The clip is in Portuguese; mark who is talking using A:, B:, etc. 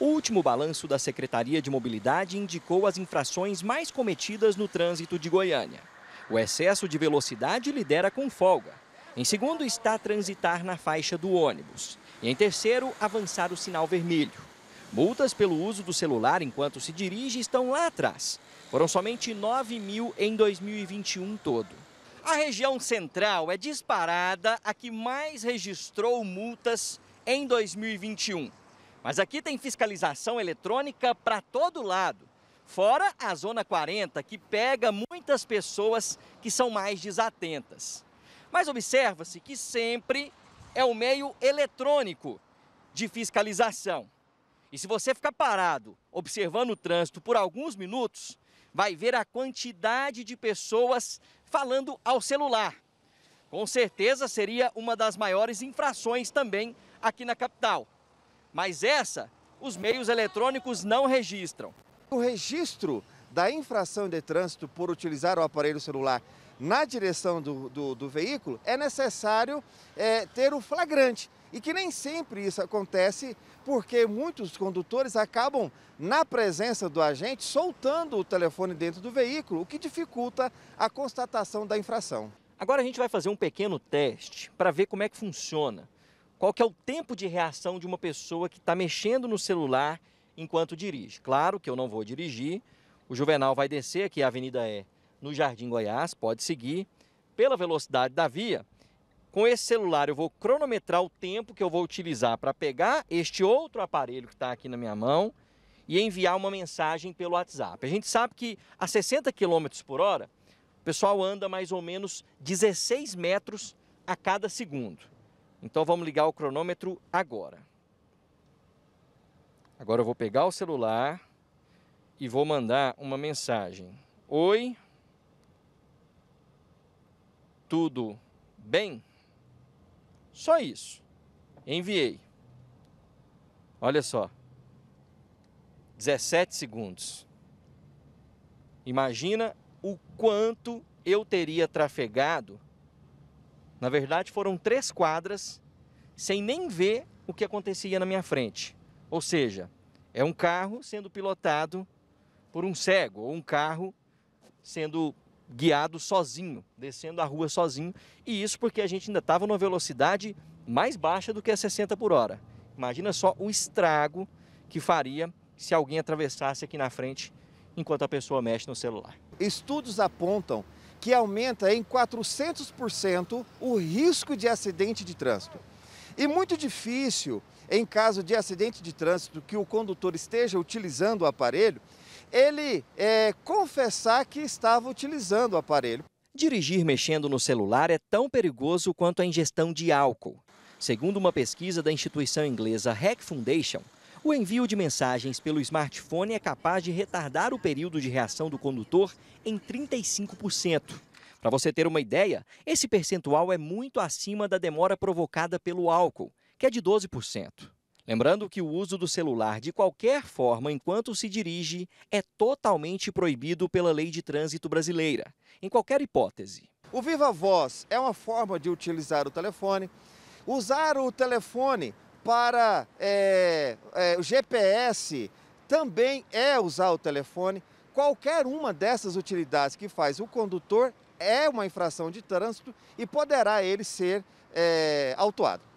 A: O último balanço da Secretaria de Mobilidade indicou as infrações mais cometidas no trânsito de Goiânia. O excesso de velocidade lidera com folga. Em segundo está transitar na faixa do ônibus. E em terceiro, avançar o sinal vermelho. Multas pelo uso do celular enquanto se dirige estão lá atrás. Foram somente 9 mil em 2021 todo. A região central é disparada a que mais registrou multas em 2021. Mas aqui tem fiscalização eletrônica para todo lado. Fora a Zona 40, que pega muitas pessoas que são mais desatentas. Mas observa-se que sempre é o meio eletrônico de fiscalização. E se você ficar parado observando o trânsito por alguns minutos, vai ver a quantidade de pessoas falando ao celular. Com certeza seria uma das maiores infrações também aqui na capital. Mas essa, os meios eletrônicos não registram.
B: O registro da infração de trânsito por utilizar o aparelho celular na direção do, do, do veículo, é necessário é, ter o flagrante. E que nem sempre isso acontece, porque muitos condutores acabam, na presença do agente, soltando o telefone dentro do veículo, o que dificulta a constatação da infração.
A: Agora a gente vai fazer um pequeno teste para ver como é que funciona qual que é o tempo de reação de uma pessoa que está mexendo no celular enquanto dirige. Claro que eu não vou dirigir, o Juvenal vai descer aqui, a avenida é no Jardim Goiás, pode seguir, pela velocidade da via. Com esse celular eu vou cronometrar o tempo que eu vou utilizar para pegar este outro aparelho que está aqui na minha mão e enviar uma mensagem pelo WhatsApp. A gente sabe que a 60 km por hora, o pessoal anda mais ou menos 16 metros a cada segundo. Então vamos ligar o cronômetro agora. Agora eu vou pegar o celular e vou mandar uma mensagem. Oi, tudo bem? Só isso. Enviei. Olha só. 17 segundos. Imagina o quanto eu teria trafegado na verdade, foram três quadras sem nem ver o que acontecia na minha frente. Ou seja, é um carro sendo pilotado por um cego, ou um carro sendo guiado sozinho, descendo a rua sozinho. E isso porque a gente ainda estava numa velocidade mais baixa do que a 60 por hora. Imagina só o estrago que faria se alguém atravessasse aqui na frente enquanto a pessoa mexe no celular.
B: Estudos apontam que aumenta em 400% o risco de acidente de trânsito. E muito difícil, em caso de acidente de trânsito, que o condutor esteja utilizando o aparelho, ele é, confessar que estava utilizando o aparelho. Dirigir mexendo no celular é tão perigoso quanto a ingestão de
A: álcool. Segundo uma pesquisa da instituição inglesa Hack Foundation, o envio de mensagens pelo smartphone é capaz de retardar o período de reação do condutor em 35%. Para você ter uma ideia, esse percentual é muito acima da demora provocada pelo álcool, que é de 12%. Lembrando que o uso do celular de qualquer forma enquanto se dirige é totalmente proibido pela lei de trânsito
B: brasileira, em qualquer hipótese. O Viva Voz é uma forma de utilizar o telefone. Usar o telefone para é, é, o GPS, também é usar o telefone. Qualquer uma dessas utilidades que faz o condutor é uma infração de trânsito e poderá ele ser é, autuado.